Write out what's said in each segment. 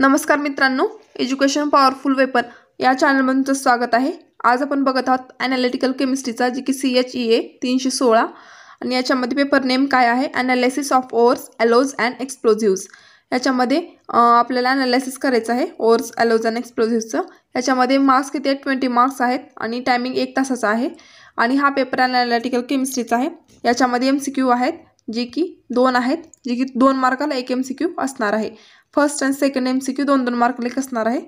नमस्कार मित्रांनो education powerful weapon या चॅनलमधूनचं स्वागत आहे आज आपण बघत आहोत ॲनालिटिकल केमिस्ट्रीचा जे की सी एच ई ए तीनशे सोळा आणि याच्यामध्ये पेपर नेम काय आहे analysis of ores alloys and explosives याच्यामध्ये आपल्याला ॲनालिसिस करायचं आहे ओर्स ॲलोज अँड एक्सप्लोझिव्हचं याच्यामध्ये मार्क्स किती आहेत ट्वेंटी मार्क्स आहेत आणि टायमिंग एक तासाचा आहे आणि हा पेपर ॲनालिटिकल केमिस्ट्रीचा आहे याच्यामध्ये एम सी क्यू आहेत जे की दोन आहेत जे की दोन मार्काला एक एम सी क्यू असणार आहे first and second M C Q दोन दोन मार्काला एक असणार आहे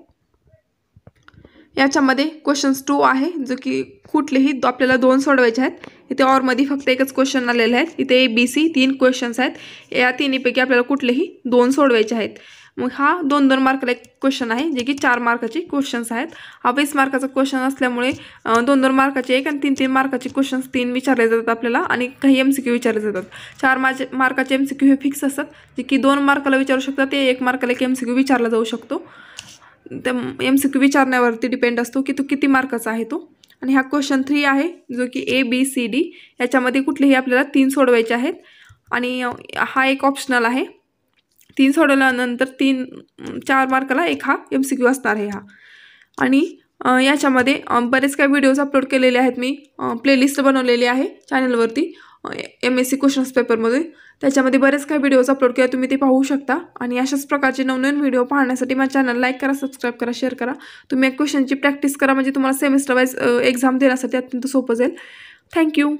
याच्यामध्ये क्वेश्चन्स टू आहे जो की कुठलेही आपल्याला दोन सोडवायचे आहेत इथे ऑरमध्ये फक्त एकच क्वेश्चन आलेले आहेत इथे ए बी सी तीन क्वेश्चन्स आहेत या तिन्हीपैकी आपल्याला कुठलेही दोन सोडवायचे आहेत मग हा दोन दोन मार्काला एक क्वेश्चन आहे जे की चार मार्काचे क्वेश्चन्स आहेत हा वीस मार्काचा क्वेश्चन असल्यामुळे दोन दोन मार्काचे एक आणि तीन तीन मार्काचे क्वेश्चन्स तीन विचारले जातात आपल्याला आणि काही एम सी क्यू विचारले जातात चार मार्काचे एम सी क्यू हे फिक्स असतात जे की दोन मार्काला विचारू शकतात ते एक मार्काला एक एम सी क्यू विचारला जाऊ शकतो त्या एम सी क्यू विचारण्यावरती डिपेंड असतो की तो किती मार्काचा आहे तो आणि हा क्वेश्चन थ्री आहे जो की ए बी सी डी याच्यामध्ये कुठलेही आपल्याला तीन सोडवायचे आहेत आणि हा एक ऑप्शनल आहे तीन सोडवल्यानंतर तीन चार मार्काला एक हा एम सी क्यू असणार आहे हा आणि याच्यामध्ये बरेच काही व्हिडिओज अपलोड केलेले आहेत मी प्लेलिस्ट बनवलेली आहे चॅनलवरती एम एस सी क्वेश्चन्स पेपरमध्ये त्याच्यामध्ये बरेच काही व्हिडिओज अपलोड केले तुम्ही ते पाहू शकता आणि अशाच प्रकारचे नवनवीन व्हिडिओ पाहण्यासाठी माझ्या चॅनल लाईक करा सबस्क्राईब करा शेअर करा तुम्ही एक क्वेश्चनची प्रॅक्टिस करा म्हणजे तुम्हाला सेमिस्टर वाईज एक्झाम देण्यासाठी अत्यंत सोपं जाईल थँक्यू